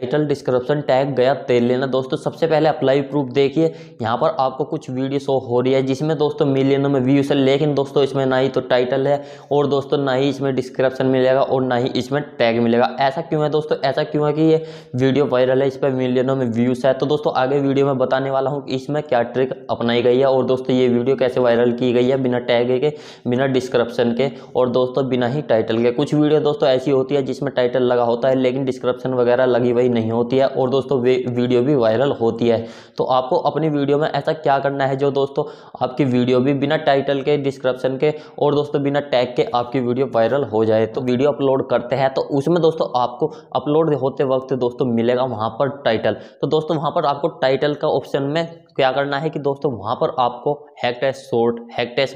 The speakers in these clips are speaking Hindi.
टाइटल डिस्क्रिप्शन टैग गया तेल लेना दोस्तों सबसे पहले अप्लाई प्रूफ देखिए यहाँ पर आपको कुछ वीडियो शो हो रही है जिसमें दोस्तों मिलियनों में व्यूज है लेकिन दोस्तों इसमें ना ही तो टाइटल है और दोस्तों ना ही इसमें डिस्क्रिप्शन मिलेगा और ना ही इसमें टैग मिलेगा ऐसा क्यों है दोस्तों ऐसा क्यों है कि ये वीडियो वायरल है इस पर मिलियनों में व्यूज़ है तो दोस्तों आगे वीडियो में बताने वाला हूँ कि इसमें क्या ट्रिक अपनाई गई है और दोस्तों ये वीडियो कैसे वायरल की गई है बिना टैग के बिना डिस्क्रिप्शन के और दोस्तों बिना ही टाइटल के कुछ वीडियो दोस्तों ऐसी होती है जिसमें टाइटल लगा होता है लेकिन डिस्क्रिप्शन वगैरह लगी हुई सही नहीं होती है और दोस्तों वीडियो भी वायरल होती है तो आपको अपनी वीडियो में ऐसा क्या करना है जो दोस्तों आपकी वीडियो भी बिना टाइटल के डिस्क्रिप्शन के और दोस्तों बिना टैग के आपकी वीडियो वायरल हो जाए तो वीडियो अपलोड करते हैं तो उसमें दोस्तों आपको अपलोड होते वक्त दोस्तों मिलेगा वहाँ पर टाइटल तो दोस्तों वहाँ पर आपको टाइटल का ऑप्शन में क्या करना है कि दोस्तों वहाँ पर आपको हैकटैस short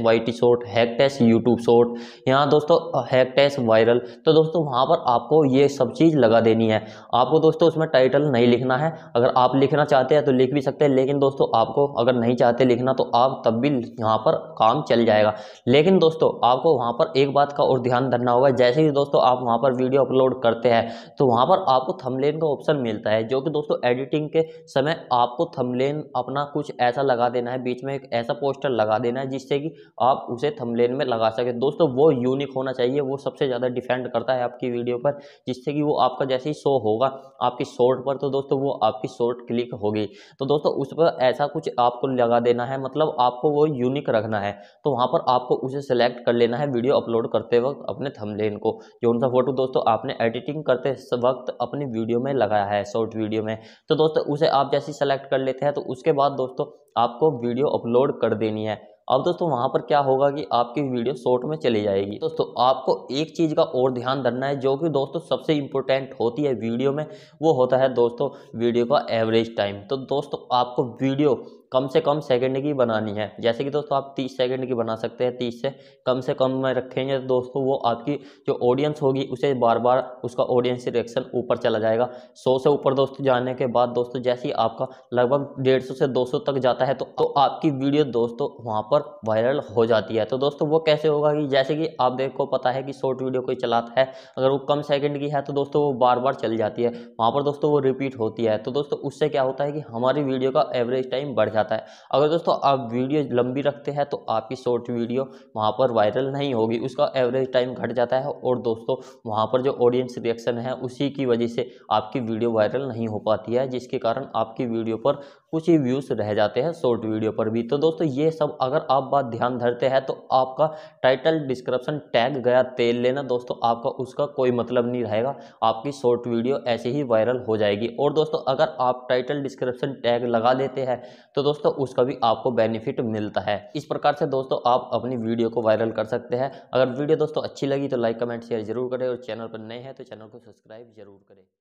Y T short test YouTube short यहाँ दोस्तों हैकटैस वायरल तो दोस्तों वहाँ पर आपको ये सब चीज़ लगा देनी है आपको दोस्तों उसमें टाइटल नहीं लिखना है अगर आप लिखना चाहते हैं तो लिख भी सकते हैं लेकिन दोस्तों आपको अगर नहीं चाहते लिखना तो आप तब भी यहाँ पर काम चल जाएगा लेकिन दोस्तों आपको वहाँ पर एक बात का और ध्यान धरना होगा जैसे ही दोस्तों आप वहाँ पर वीडियो अपलोड करते हैं तो वहाँ पर आपको थमलेन का ऑप्शन मिलता है जो कि दोस्तों एडिटिंग के समय आपको थमलेन अपना कुछ ऐसा लगा देना है बीच में एक ऐसा पोस्टर लगा देना है जिससे कि आप उसे थंबनेल में लगा सकें दोस्तों वो यूनिक होना चाहिए वो सबसे ज़्यादा डिपेंड करता है आपकी वीडियो पर जिससे कि वो आपका जैसे ही शो होगा आपकी शॉर्ट पर तो दोस्तों वो आपकी शॉर्ट क्लिक होगी तो दोस्तों उस पर ऐसा कुछ आपको लगा देना है मतलब आपको वो यूनिक रखना है तो वहाँ पर आपको उसे सेलेक्ट कर लेना है वीडियो अपलोड करते वक्त अपने थमलेन को जो उनका फोटो दोस्तों आपने एडिटिंग करते वक्त अपनी वीडियो में लगाया है शॉर्ट वीडियो में तो दोस्तों उसे आप जैसे सेलेक्ट कर लेते हैं तो उसके बाद दोस्तों आपको वीडियो अपलोड कर देनी है अब दोस्तों वहाँ पर क्या होगा कि आपकी वीडियो शॉर्ट में चली जाएगी दोस्तों आपको एक चीज़ का और ध्यान धरना है जो कि दोस्तों सबसे इम्पोर्टेंट होती है वीडियो में वो होता है दोस्तों वीडियो का एवरेज टाइम तो दोस्तों आपको वीडियो कम से कम सेकंड की बनानी है जैसे कि दोस्तों आप 30 सेकंड की बना सकते हैं 30 से कम से कम में रखेंगे तो दोस्तों वो आपकी जो ऑडियंस होगी उसे बार बार उसका ऑडियंस रिएक्शन ऊपर चला जाएगा सौ से ऊपर दोस्तों जाने के बाद दोस्तों जैसे ही आपका लगभग डेढ़ से दो तक जाता है तो, तो आपकी वीडियो दोस्तों वहाँ पर वायरल हो जाती है तो दोस्तों वो कैसे होगा कि जैसे कि आप देखो पता है कि शॉर्ट वीडियो कोई चलाता है अगर वो कम सेकेंड की है तो दोस्तों वो बार बार चली जाती है वहाँ पर दोस्तों वो रिपीट होती है तो दोस्तों उससे क्या होता है कि हमारी वीडियो का एवरेज टाइम बढ़ जाता जाता है अगर दोस्तों आप वीडियो लंबी रखते हैं तो आपकी शॉर्ट वीडियो वहाँ पर वायरल नहीं होगी उसका एवरेज टाइम घट जाता है और दोस्तों वहाँ पर जो ऑडियंस रिएक्शन है उसी की वजह से आपकी वीडियो वायरल नहीं हो पाती है जिसके कारण आपकी वीडियो पर कुछ ही व्यूज़ रह जाते हैं शॉर्ट वीडियो पर भी तो दोस्तों ये सब अगर आप बात ध्यान धरते हैं तो आपका टाइटल डिस्क्रिप्शन टैग गया तेल लेना दोस्तों आपका उसका कोई मतलब नहीं रहेगा आपकी शॉर्ट वीडियो ऐसे ही वायरल हो जाएगी और दोस्तों अगर आप टाइटल डिस्क्रिप्शन टैग लगा देते हैं तो दोस्तों उसका भी आपको बेनिफिट मिलता है इस प्रकार से दोस्तों आप अपनी वीडियो को वायरल कर सकते हैं अगर वीडियो दोस्तों अच्छी लगी तो लाइक कमेंट शेयर जरूर करें और चैनल पर नए हैं तो चैनल को सब्सक्राइब जरूर करें